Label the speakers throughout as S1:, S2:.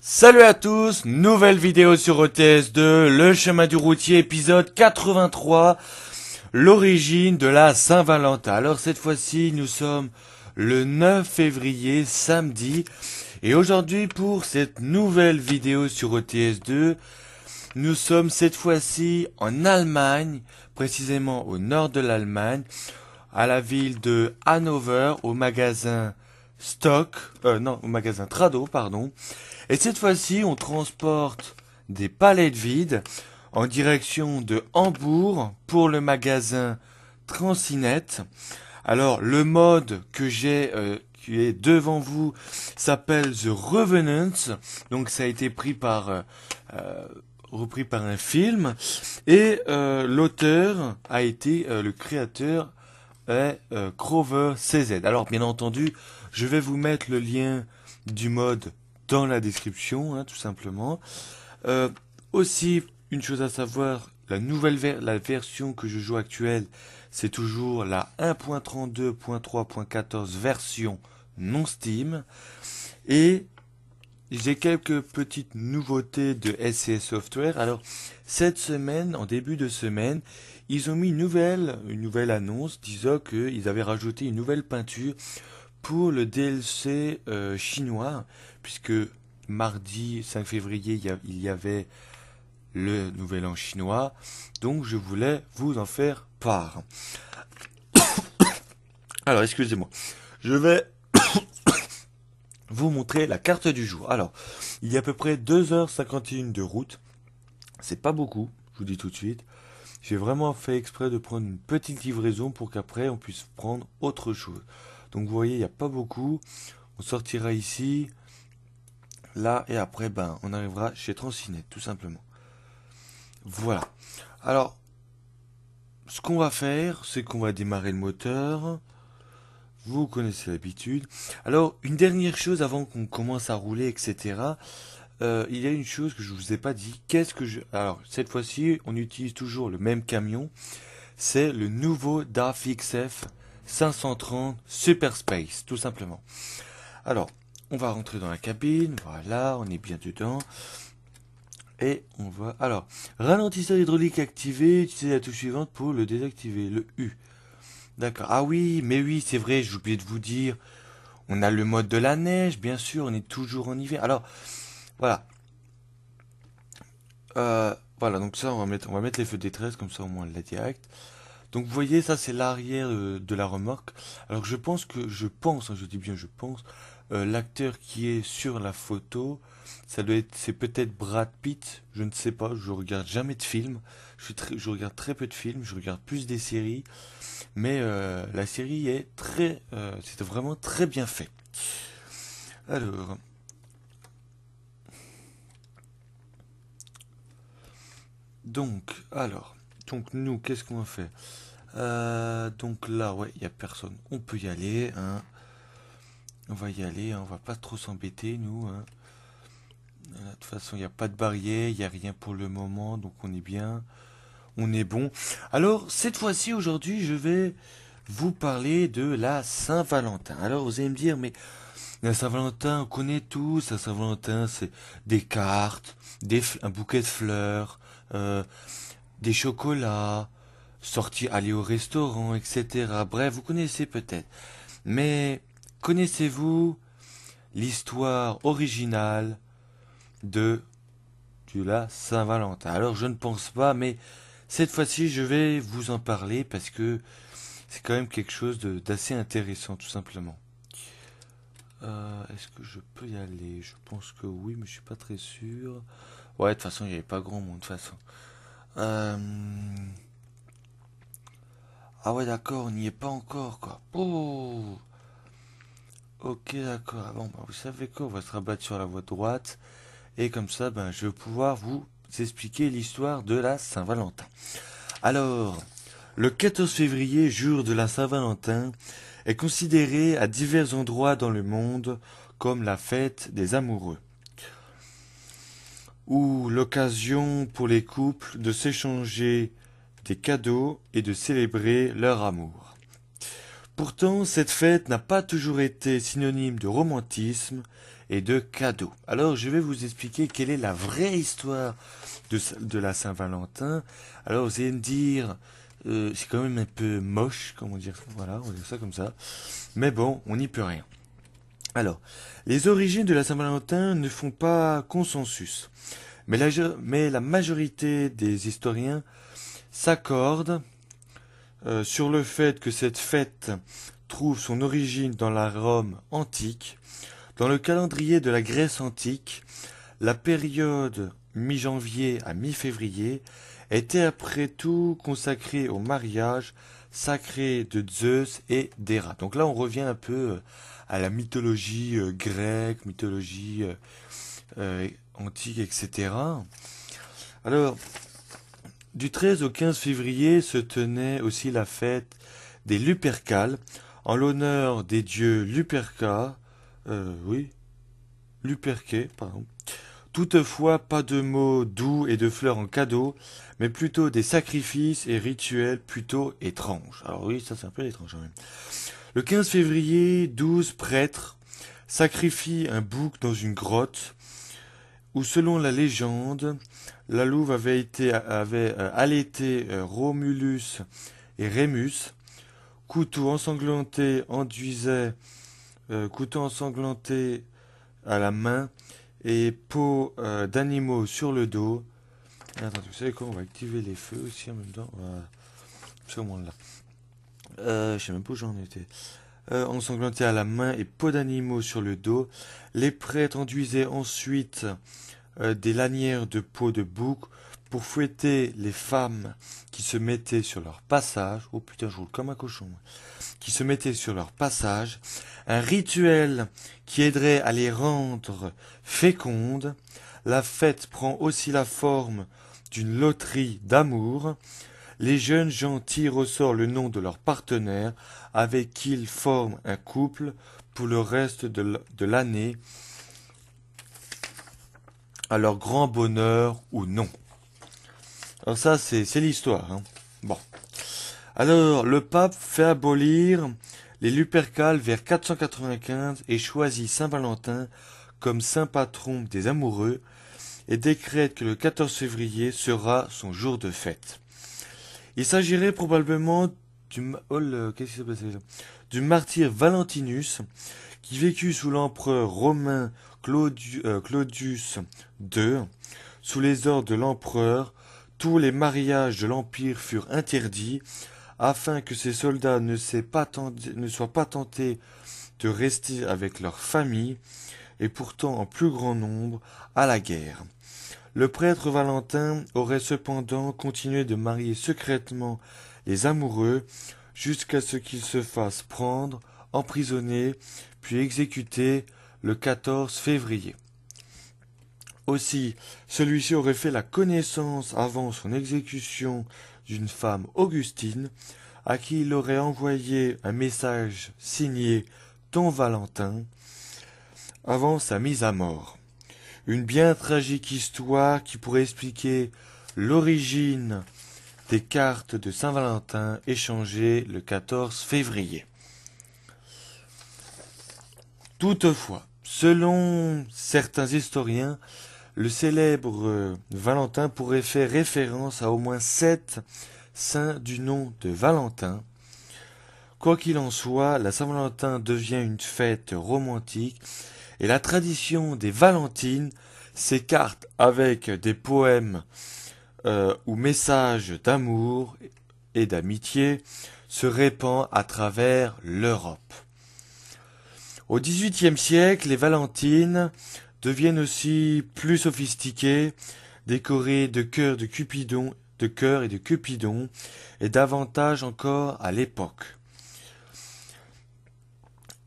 S1: Salut à tous, nouvelle vidéo sur ETS2, le chemin du routier épisode 83, l'origine de la Saint-Valentin. Alors cette fois-ci nous sommes le 9 février, samedi, et aujourd'hui pour cette nouvelle vidéo sur ETS2, nous sommes cette fois-ci en Allemagne, précisément au nord de l'Allemagne, à la ville de Hanover, au magasin stock, euh, non, au magasin Trado, pardon. Et cette fois-ci, on transporte des palettes vides en direction de Hambourg pour le magasin Transinet. Alors, le mode que j'ai, euh, qui est devant vous, s'appelle The Revenants Donc, ça a été pris par, euh, repris par un film. Et l'auteur a été, le créateur est Crover CZ. Alors, bien entendu, je vais vous mettre le lien du mode dans la description, hein, tout simplement. Euh, aussi, une chose à savoir, la nouvelle la version que je joue actuelle, c'est toujours la 1.32.3.14 version non Steam. Et j'ai quelques petites nouveautés de SCS Software. Alors, cette semaine, en début de semaine, ils ont mis une nouvelle, une nouvelle annonce disant qu'ils avaient rajouté une nouvelle peinture pour le DLC euh, chinois, puisque mardi 5 février, il y avait le Nouvel An chinois, donc je voulais vous en faire part. Alors, excusez-moi, je vais vous montrer la carte du jour. Alors, il y a à peu près 2h51 de route, c'est pas beaucoup, je vous dis tout de suite. J'ai vraiment fait exprès de prendre une petite livraison pour qu'après on puisse prendre autre chose. Donc vous voyez, il n'y a pas beaucoup. On sortira ici, là, et après, ben, on arrivera chez Transinet, tout simplement. Voilà. Alors, ce qu'on va faire, c'est qu'on va démarrer le moteur. Vous connaissez l'habitude. Alors, une dernière chose avant qu'on commence à rouler, etc. Euh, il y a une chose que je ne vous ai pas dit. Qu'est-ce que je... Alors, cette fois-ci, on utilise toujours le même camion. C'est le nouveau DAF XF 530 Super Space, tout simplement. Alors, on va rentrer dans la cabine, voilà, on est bien dedans. Et on va... Alors, ralentisseur hydraulique activé, utilisez la touche suivante pour le désactiver, le U. D'accord. Ah oui, mais oui, c'est vrai, j'ai oublié de vous dire. On a le mode de la neige, bien sûr, on est toujours en hiver. Alors, voilà. Euh, voilà, donc ça, on va, mettre, les feux de détresse, comme ça au moins la direct. Donc vous voyez, ça c'est l'arrière euh, de la remorque. Alors je pense que, je pense, hein, je dis bien je pense, euh, l'acteur qui est sur la photo, ça doit être, c'est peut-être Brad Pitt, je ne sais pas, je regarde jamais de films, je, regarde très peu de films, je regarde plus des séries, mais euh, la série est très, c'est vraiment très bien fait. Alors, donc, alors, donc nous, qu'est-ce qu'on va faire euh, Donc là, ouais, il n'y a personne. On peut y aller. Hein. On va y aller, on hein. on va pas trop s'embêter, nous. Hein. Euh, de toute façon, il n'y a pas de barrière, il n'y a rien pour le moment, donc on est bien. On est bon. Alors, cette fois-ci, aujourd'hui, je vais vous parler de la Saint-Valentin. Alors, vous allez me dire, mais la Saint-Valentin, on connaît tous. La Saint-Valentin, c'est des cartes, des, un bouquet de fleurs, euh, des chocolats, sortir, aller au restaurant, etc. Bref, vous connaissez peut-être. Mais connaissez-vous l'histoire originale de, de la Saint-Valentin Alors je ne pense pas, mais cette fois-ci je vais vous en parler parce que c'est quand même quelque chose d'assez intéressant tout simplement. Euh, est-ce que je peux y aller Je pense que oui, mais je suis pas très sûr. Ouais, de toute façon, il n'y avait pas grand monde de toute façon. Euh, ah ouais, d'accord, on n'y est pas encore, quoi. Oh ok, d'accord. Ah bon, bah, vous savez quoi, on va se rabattre sur la voie droite. Et comme ça, ben, je vais pouvoir vous expliquer l'histoire de la Saint-Valentin. Alors, le 14 février, jour de la Saint-Valentin, est considéré à divers endroits dans le monde comme la fête des amoureux ou l'occasion pour les couples de s'échanger des cadeaux et de célébrer leur amour. Pourtant, cette fête n'a pas toujours été synonyme de romantisme et de cadeaux. Alors, je vais vous expliquer quelle est la vraie histoire de, la Saint-Valentin. Alors, vous allez me dire, euh, c'est quand même un peu moche, comment dire, voilà, on va dire ça comme ça. Mais bon, on n'y peut rien. Alors, les origines de la Saint-Valentin ne font pas consensus, mais la, majorité des historiens s'accordent euh, sur le fait que cette fête trouve son origine dans la Rome antique. Dans le calendrier de la Grèce antique, la période mi-janvier à mi-février était après tout consacrée au mariage sacré de Zeus et d'Héra. Donc là, on revient un peu euh, à la mythologie euh, grecque, mythologie euh, euh, antique, etc. Alors, du 13 au 15 février se tenait aussi la fête des Lupercales, en l'honneur des dieux Luperca, oui, Luperqué, pardon. Toutefois, pas de mots doux et de fleurs en cadeau, mais plutôt des sacrifices et rituels plutôt étranges. Alors oui, ça c'est un peu étrange quand hein. même. Le 15 février, 12 prêtres sacrifient un bouc dans une grotte où, selon la légende, la louve avait, été, avait euh, allaité euh, Romulus et Rémus. Couteau ensanglanté enduisait, euh, couteau ensanglanté à la main et peau d'animaux sur le dos. Attends, vous savez quoi On va activer les feux aussi en même temps. Ce moment là. Euh, même j'en étais. Euh, à la main et peau d'animaux sur le dos. Les prêtres enduisaient ensuite euh, des lanières de peau de bouc pour fouetter les femmes qui se mettaient sur leur passage. Oh putain, je roule comme un cochon. Qui se mettaient sur leur passage. Un rituel qui aiderait à les rendre fécondes. La fête prend aussi la forme d'une loterie d'amour les jeunes gens tirent au sort le nom de leur partenaire avec qui ils forment un couple pour le reste de l'année, à leur grand bonheur ou non. Alors ça, c'est l'histoire. Hein. Bon. Alors, le pape fait abolir les Lupercales vers 495 et choisit Saint Valentin comme saint patron des amoureux et décrète que le 14 février sera son jour de fête. Il s'agirait probablement du, oh du martyr Valentinus qui vécut sous l'empereur romain euh, Claudius, II. Sous les ordres de l'empereur, tous les mariages de l'empire furent interdits afin que ses soldats ne soient pas tentés de rester avec leur famille et pourtant en plus grand nombre, à la guerre. Le prêtre Valentin aurait cependant continué de marier secrètement les amoureux jusqu'à ce qu'ils se fassent prendre, emprisonner, puis exécuter le 14 février. Aussi, celui-ci aurait fait la connaissance avant son exécution d'une femme Augustine, à qui il aurait envoyé un message signé Ton Valentin, avant sa mise à mort. Une bien tragique histoire qui pourrait expliquer l'origine des cartes de Saint-Valentin échangées le 14 février. Toutefois, selon certains historiens, le célèbre Valentin pourrait faire référence à au moins sept saints du nom de Valentin. Quoi qu'il en soit, la Saint-Valentin devient une fête romantique et la tradition des Valentines s'écarte avec des poèmes euh, ou messages d'amour et d'amitié se répand à travers l'Europe. Au XVIIIe siècle, les Valentines deviennent aussi plus sophistiquées, décorées de cœurs de Cupidon, de et de Cupidon, et davantage encore à l'époque.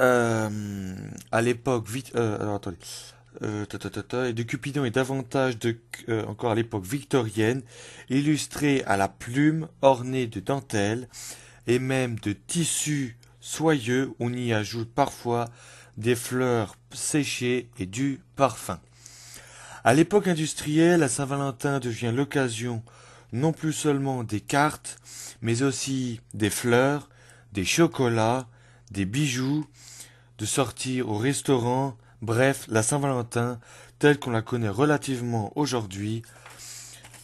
S1: Euh, à l'époque, vite. Euh, alors attendez. Euh, et de Cupidon est davantage de, encore à l'époque victorienne, illustré à la plume, ornée de dentelles et même de tissus soyeux. On y ajoute parfois des fleurs séchées et du parfum. À l'époque industrielle, à Saint-Valentin devient l'occasion non plus seulement des cartes, mais aussi des fleurs, des chocolats, des bijoux, de sortir au restaurant, bref, la Saint-Valentin telle qu'on la connaît relativement aujourd'hui,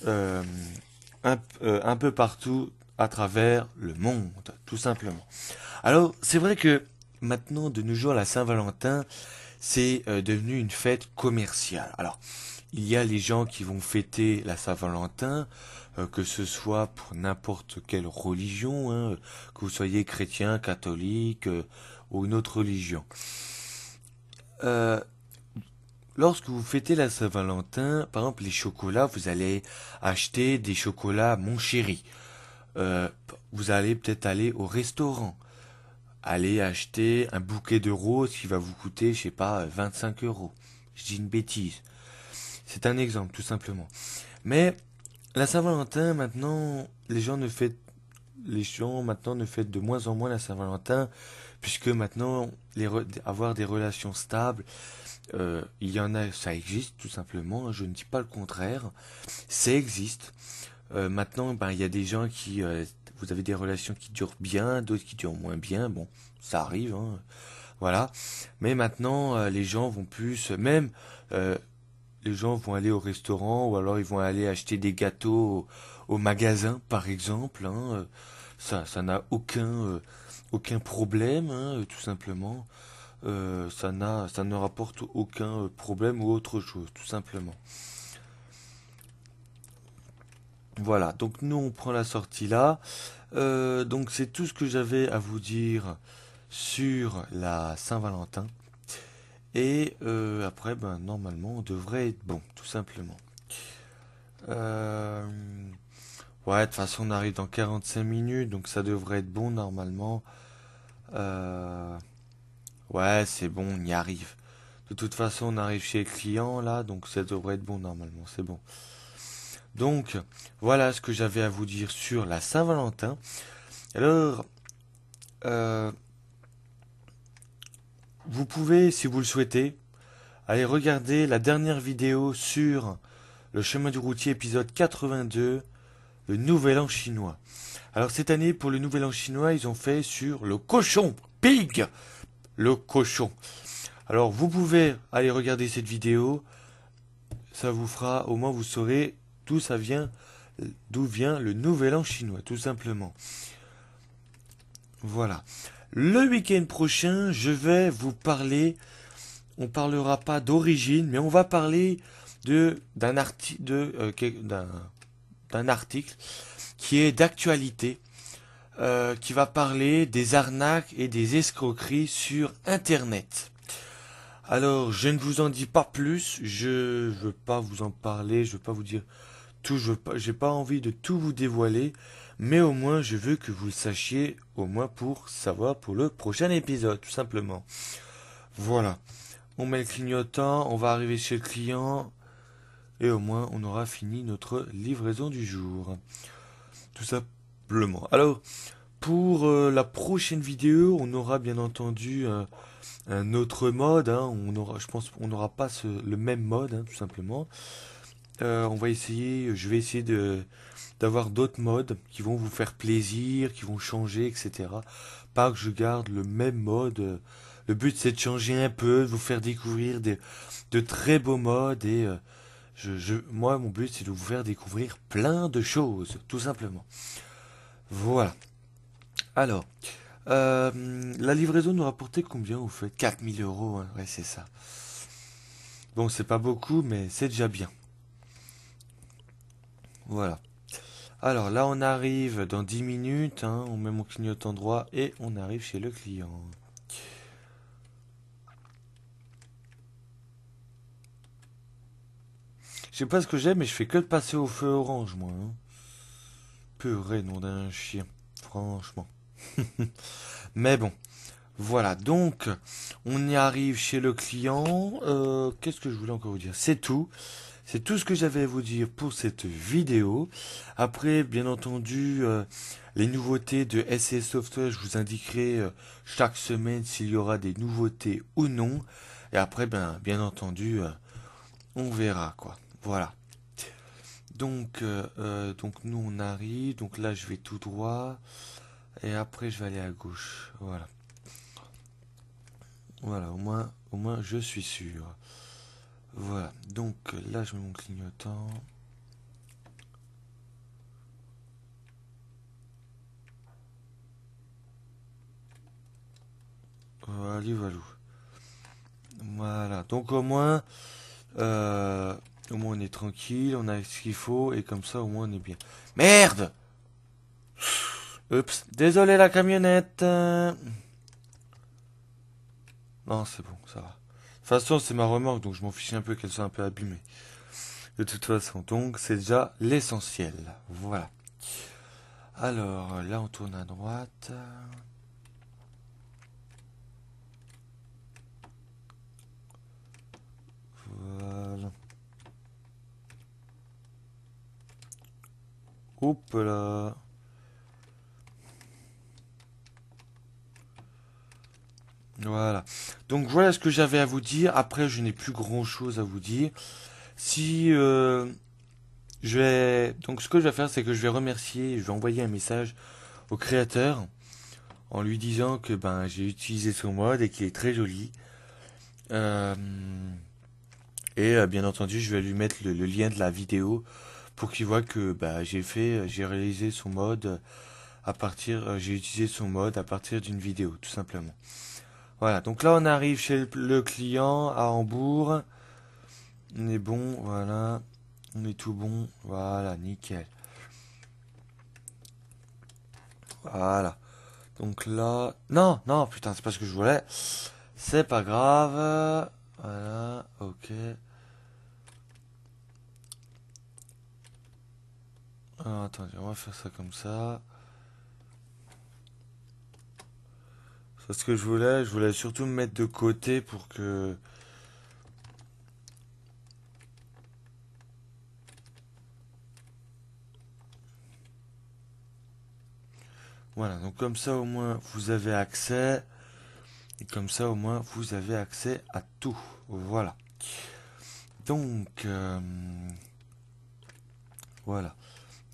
S1: euh, euh, un, peu partout à travers le monde, tout simplement. Alors, c'est vrai que maintenant, de nos jours, la Saint-Valentin, c'est euh, devenu une fête commerciale. Alors, il y a les gens qui vont fêter la Saint-Valentin, euh, que ce soit pour n'importe quelle religion, hein, que vous soyez chrétien, catholique euh, ou une autre religion. Euh, lorsque vous fêtez la Saint-Valentin, par exemple les chocolats, vous allez acheter des chocolats Mon Chéri. vous allez peut-être aller au restaurant. Aller acheter un bouquet de roses qui va vous coûter, je sais pas, 25 euros. Je dis une bêtise. C'est un exemple, tout simplement. Mais la Saint-Valentin, maintenant, les gens ne fêtent, les gens maintenant ne fêtent de moins en moins la Saint-Valentin, puisque maintenant, les avoir des relations stables, euh, il y en a, ça existe tout simplement. Hein, je ne dis pas le contraire, ça existe. Euh, maintenant, ben, il y a des gens qui, euh, vous avez des relations qui durent bien, d'autres qui durent moins bien. Bon, ça arrive, hein, voilà. Mais maintenant, les gens vont plus, même les gens vont aller au restaurant ou alors ils vont aller acheter des gâteaux au, magasin, par exemple. Hein, euh, ça, ça n'a aucun, euh, aucun problème, hein, euh, tout simplement. ça, n'a, ça ne rapporte aucun problème ou autre chose, tout simplement. Voilà, donc nous on prend la sortie là. donc c'est tout ce que j'avais à vous dire sur la Saint-Valentin. Et euh, après, ben, normalement, on devrait être bon, tout simplement. Euh, ouais, de toute façon, on arrive dans 45 minutes, donc ça devrait être bon, normalement. Euh, ouais, c'est bon, on y arrive. De toute façon, on arrive chez le client, là, donc ça devrait être bon, normalement, c'est bon. Donc, voilà ce que j'avais à vous dire sur la Saint-Valentin. Alors, euh, vous pouvez, si vous le souhaitez, aller regarder la dernière vidéo sur le chemin du routier épisode 82, le Nouvel An chinois. Alors cette année, pour le Nouvel An chinois, ils ont fait sur le cochon, pig, le cochon. Alors vous pouvez aller regarder cette vidéo, ça vous fera, au moins vous saurez d'où ça vient, d'où vient le Nouvel An chinois, tout simplement. Voilà. Le week-end prochain, je vais vous parler, on parlera pas d'origine, mais on va parler de d'un euh, article qui est d'actualité, euh, qui va parler des arnaques et des escroqueries sur Internet. Alors, je ne vous en dis pas plus, je ne veux pas vous en parler, je ne veux pas vous dire tout, je n'ai pas envie de tout vous dévoiler. Mais au moins, je veux que vous le sachiez, au moins pour savoir pour le prochain épisode, tout simplement. Voilà. On met le clignotant, on va arriver chez le client, et au moins, on aura fini notre livraison du jour. Tout simplement. Alors, pour euh, la prochaine vidéo, on aura bien entendu euh, un autre mode. Hein. on aura, je pense qu'on n'aura pas le même mode, hein, tout simplement. Euh, on va essayer, je vais essayer de d'avoir d'autres modes qui vont vous faire plaisir, qui vont changer, etc. Pas que je garde le même mode. Euh, le but c'est de changer un peu, de vous faire découvrir des, de très beaux modes et euh, je, moi mon but c'est de vous faire découvrir plein de choses, tout simplement. Voilà. Alors, euh, la livraison nous rapportait combien vous fait 4000 euros, hein, ouais c'est ça. Bon, c'est pas beaucoup, mais c'est déjà bien. Voilà. Alors là, on arrive dans 10 minutes, hein, on met mon clignotant droit et on arrive chez le client. Je sais pas ce que j'ai, mais je fais que de passer au feu orange, moi. Hein. Purée, nom d'un chien, franchement. mais bon, voilà, donc, on y arrive chez le client. Euh, qu'est-ce que je voulais encore vous dire C'est tout. C'est tout ce que j'avais à vous dire pour cette vidéo. Après, bien entendu, euh, les nouveautés de SS Software, je vous indiquerai euh, chaque semaine s'il y aura des nouveautés ou non. Et après, ben, bien entendu, euh, on verra quoi. Voilà. Donc, donc nous on arrive. Donc là, je vais tout droit. Et après, je vais aller à gauche. Voilà. Voilà, au moins, au moins, je suis sûr. Voilà, donc là je mets mon clignotant. Allez, valou. Voilà, donc au moins, euh, au moins on est tranquille, on a ce qu'il faut, et comme ça au moins on est bien. Merde Oups, désolé la camionnette Non, c'est bon, ça va toute façon, c'est ma remorque, donc je m'en fiche un peu qu'elle soit un peu abîmée. De toute façon, donc c'est déjà l'essentiel. Voilà. Alors, là on tourne à droite. Voilà. Oups là. Voilà. Donc voilà ce que j'avais à vous dire. Après, je n'ai plus grand chose à vous dire. Si euh, je vais donc ce que je vais faire, c'est que je vais remercier, je vais envoyer un message au créateur en lui disant que ben j'ai utilisé son mode et qu'il est très joli. Euh, et euh, bien entendu, je vais lui mettre le, le lien de la vidéo pour qu'il voit que ben, j'ai fait, j'ai réalisé son mode à partir, j'ai utilisé son mode à partir d'une vidéo, tout simplement. Voilà, donc là on arrive chez le client à Hambourg. On est bon, voilà. On est tout bon. Voilà, nickel. Voilà. Donc là... Non, non, putain, c'est pas ce que je voulais. C'est pas grave. Voilà, ok. Alors, attendez, on va faire ça comme ça. ce que je voulais, je voulais surtout me mettre de côté pour que... Voilà, donc comme ça au moins vous avez accès. Et comme ça au moins vous avez accès à tout. Voilà. Donc, euh, voilà.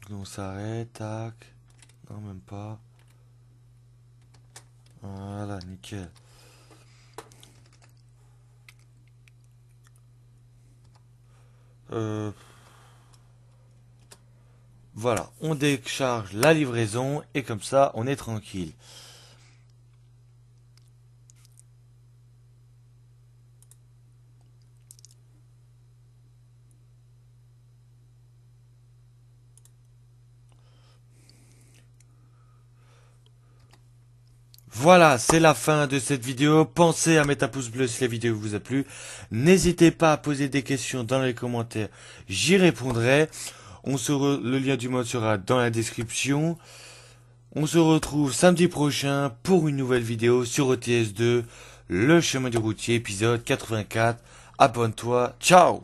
S1: Donc on s'arrête, tac. Non, même pas. Voilà, nickel. Euh, voilà, on décharge la livraison et comme ça, on est tranquille. Voilà, c'est la fin de cette vidéo. Pensez à mettre un pouce bleu si la vidéo vous a plu. N'hésitez pas à poser des questions dans les commentaires, j'y répondrai. On se Le lien du mode sera dans la description. On se retrouve samedi prochain pour une nouvelle vidéo sur ETS2, le chemin du routier, épisode 84. Abonne-toi, ciao